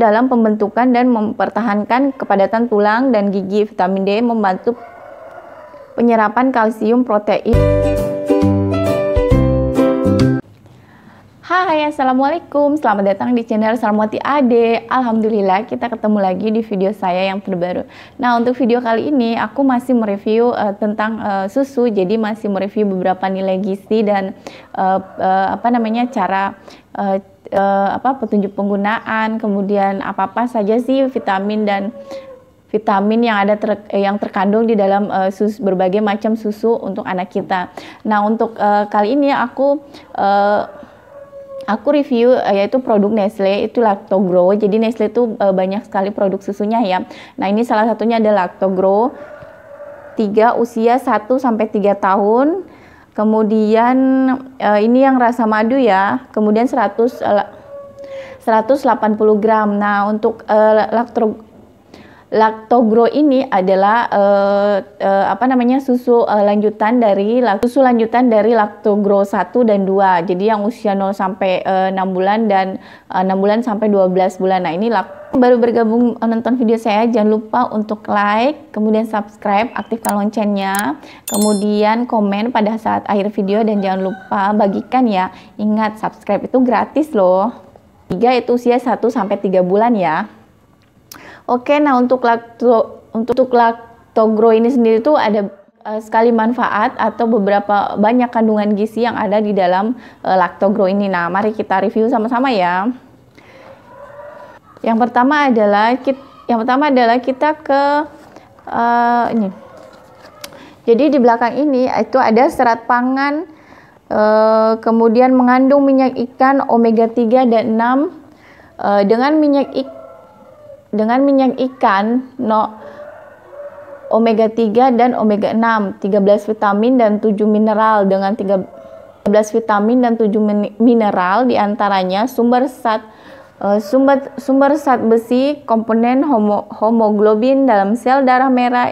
dalam pembentukan dan mempertahankan kepadatan tulang dan gigi. Vitamin D membantu penyerapan kalsium protein. Hai, Assalamualaikum. Selamat datang di channel Sarmoti Ade. Alhamdulillah kita ketemu lagi di video saya yang terbaru. Nah, untuk video kali ini aku masih mereview uh, tentang uh, susu. Jadi masih mereview beberapa nilai gizi dan uh, uh, apa namanya cara uh, uh, apa petunjuk penggunaan, kemudian apa-apa saja sih vitamin dan vitamin yang ada ter, eh, yang terkandung di dalam uh, sus, berbagai macam susu untuk anak kita. Nah untuk uh, kali ini aku uh, aku review yaitu produk Nestle itu Lactogrow Jadi Nestle itu banyak sekali produk susunya ya. Nah ini salah satunya ada Grow. 3 usia 1 sampai 3 tahun Kemudian uh, ini yang rasa madu ya. Kemudian 100 uh, 180 gram. Nah, untuk uh, laktro Lactogro ini adalah uh, uh, apa namanya susu uh, lanjutan dari susu lanjutan dari Lactogro 1 dan 2. Jadi yang usia 0 sampai uh, 6 bulan dan uh, 6 bulan sampai 12 bulan. Nah, ini baru bergabung nonton video saya jangan lupa untuk like, kemudian subscribe, aktifkan loncengnya, kemudian komen pada saat akhir video dan jangan lupa bagikan ya. Ingat subscribe itu gratis loh. 3 itu usia 1 sampai 3 bulan ya. Oke, nah untuk lakto untuk laktogro ini sendiri tuh ada uh, sekali manfaat atau beberapa banyak kandungan gizi yang ada di dalam uh, laktogro ini. Nah, mari kita review sama-sama ya. Yang pertama adalah kita, yang pertama adalah kita ke uh, ini. Jadi di belakang ini itu ada serat pangan kemudian mengandung minyak ikan omega 3 dan 6 dengan minyak ikan dengan minyak ikan no omega 3 dan omega 6, 13 vitamin dan 7 mineral dengan 13 vitamin dan 7 mineral diantaranya sumber zat eh, sumber sumber zat besi, komponen homo, homoglobin dalam sel darah merah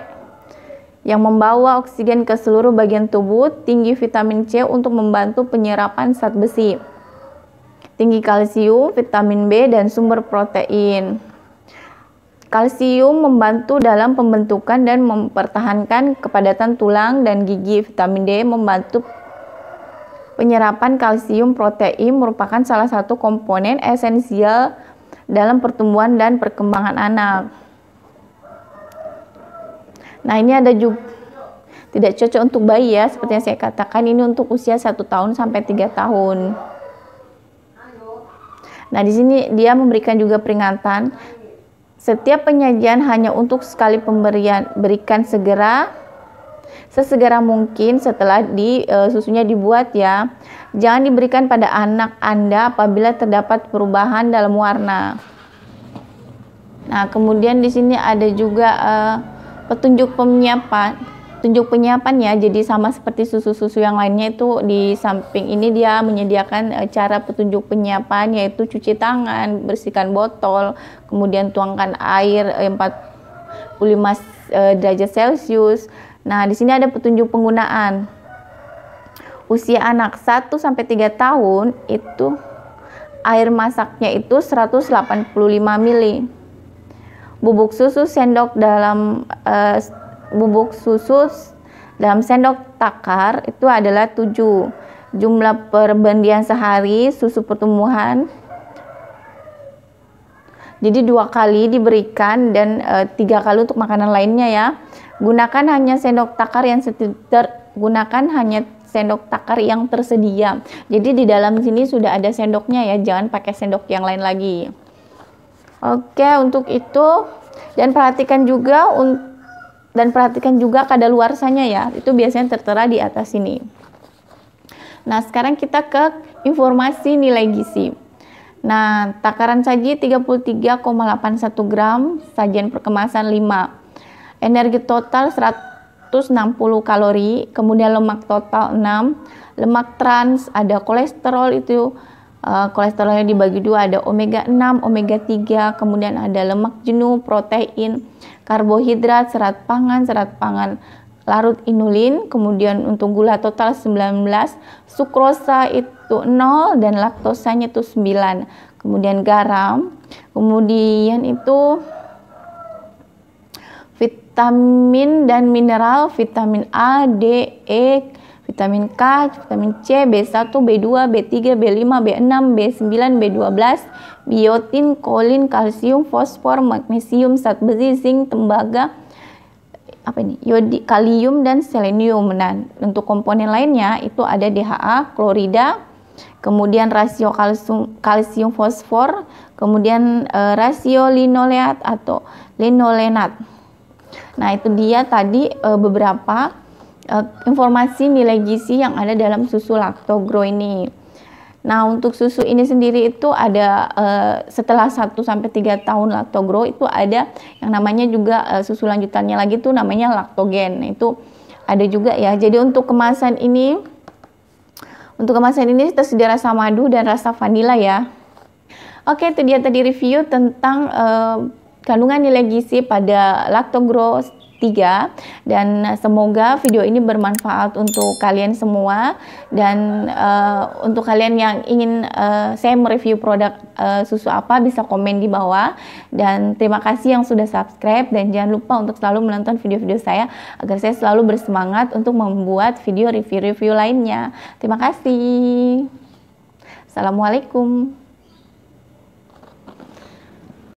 yang membawa oksigen ke seluruh bagian tubuh, tinggi vitamin C untuk membantu penyerapan zat besi. Tinggi kalsium, vitamin B dan sumber protein. Kalsium membantu dalam pembentukan dan mempertahankan kepadatan tulang dan gigi. Vitamin D membantu penyerapan kalsium protein merupakan salah satu komponen esensial dalam pertumbuhan dan perkembangan anak. Nah, ini ada juga tidak cocok untuk bayi ya, seperti yang saya katakan ini untuk usia 1 tahun sampai 3 tahun. Nah, di sini dia memberikan juga peringatan setiap penyajian hanya untuk sekali pemberian. Berikan segera sesegera mungkin setelah di e, susunya dibuat ya. Jangan diberikan pada anak Anda apabila terdapat perubahan dalam warna. Nah, kemudian di sini ada juga e, petunjuk penyiapan tunjuk ya, jadi sama seperti susu-susu yang lainnya itu di samping ini dia menyediakan e, cara petunjuk penyiapan yaitu cuci tangan, bersihkan botol, kemudian tuangkan air 45 e, derajat Celcius. Nah, di sini ada petunjuk penggunaan. Usia anak 1 sampai 3 tahun itu air masaknya itu 185 ml. Bubuk susu sendok dalam uh, bubuk susu dalam sendok takar itu adalah 7. Jumlah perbandingan sehari susu pertumbuhan jadi dua kali diberikan dan e, tiga kali untuk makanan lainnya ya. Gunakan hanya sendok takar yang ter, gunakan hanya sendok takar yang tersedia. Jadi di dalam sini sudah ada sendoknya ya, jangan pakai sendok yang lain lagi. Oke, untuk itu dan perhatikan juga untuk dan perhatikan juga luarnya ya. Itu biasanya tertera di atas sini. Nah, sekarang kita ke informasi nilai gizi. Nah, takaran saji 33,81 gram, sajian perkemasan 5. Energi total 160 kalori, kemudian lemak total 6, lemak trans, ada kolesterol itu Eh, kolesterolnya dibagi dua ada omega 6, omega 3, kemudian ada lemak jenuh, protein, karbohidrat, serat pangan, serat pangan larut inulin, kemudian untuk gula total 19, sukrosa itu 0 dan laktosanya itu 9. Kemudian garam, kemudian itu vitamin dan mineral, vitamin A, D, E, vitamin K, vitamin C, B1, B2, B3, B5, B6, B9, B12, biotin, kolin, kalsium, fosfor, magnesium, zat besi, zinc, tembaga, apa ini? Yodi, kalium dan selenium. Nah, untuk komponen lainnya itu ada DHA, klorida, kemudian rasio kalsium, kalsium fosfor, kemudian e, rasio linoleat atau linolenat. Nah, itu dia tadi e, beberapa Eh, informasi nilai gizi yang ada dalam susu laktogro ini. Nah, untuk susu ini sendiri itu ada uh, setelah 1 sampai 3 tahun laktogro itu ada yang namanya juga uh, susu lanjutannya lagi itu namanya laktogen. itu ada juga ya. Jadi untuk kemasan ini untuk kemasan ini tersedia rasa madu dan rasa vanila ya. Oke, itu dia tadi review tentang uh, kandungan nilai gizi pada laktogro 3 dan eh, semoga video ini bermanfaat untuk kalian semua dan uh, untuk kalian yang ingin uh, saya mereview produk uh, susu apa bisa komen di bawah dan terima kasih yang sudah subscribe dan jangan lupa untuk selalu menonton video-video saya agar saya selalu bersemangat untuk membuat video review-review lainnya terima kasih Assalamualaikum